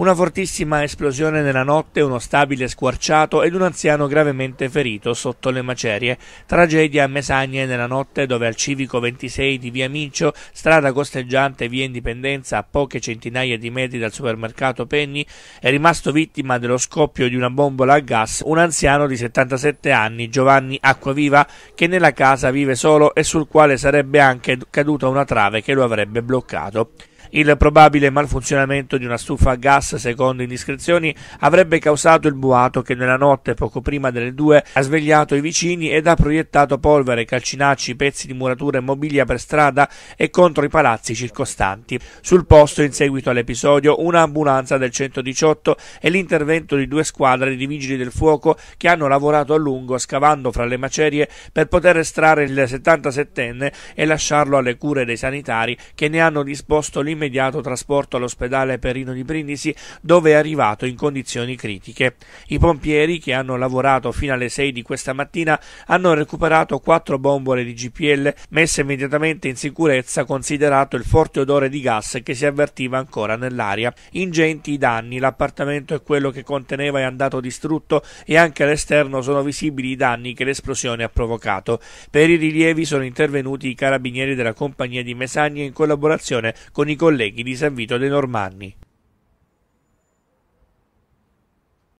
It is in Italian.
Una fortissima esplosione nella notte, uno stabile squarciato ed un anziano gravemente ferito sotto le macerie. Tragedia a Mesagne nella notte dove al civico 26 di via Mincio, strada costeggiante via Indipendenza a poche centinaia di metri dal supermercato Penny, è rimasto vittima dello scoppio di una bombola a gas un anziano di 77 anni, Giovanni Acquaviva, che nella casa vive solo e sul quale sarebbe anche caduta una trave che lo avrebbe bloccato. Il probabile malfunzionamento di una stufa a gas, secondo indiscrezioni, avrebbe causato il boato che nella notte poco prima delle due ha svegliato i vicini ed ha proiettato polvere, calcinacci, pezzi di muratura e mobilia per strada e contro i palazzi circostanti. Sul posto, in seguito all'episodio, un'ambulanza del 118 e l'intervento di due squadre di vigili del fuoco che hanno lavorato a lungo scavando fra le macerie per poter estrarre il 77enne e lasciarlo alle cure dei sanitari che ne hanno disposto l'immagine immediato trasporto all'ospedale Perino di Brindisi dove è arrivato in condizioni critiche. I pompieri che hanno lavorato fino alle 6 di questa mattina hanno recuperato quattro bombole di GPL messe immediatamente in sicurezza considerato il forte odore di gas che si avvertiva ancora nell'aria. Ingenti i danni, l'appartamento e quello che conteneva è andato distrutto e anche all'esterno sono visibili i danni che l'esplosione ha provocato. Per i rilievi sono intervenuti i carabinieri della compagnia di Mesagne in collaborazione con i colleghi colleghi di San Vito dei Normanni.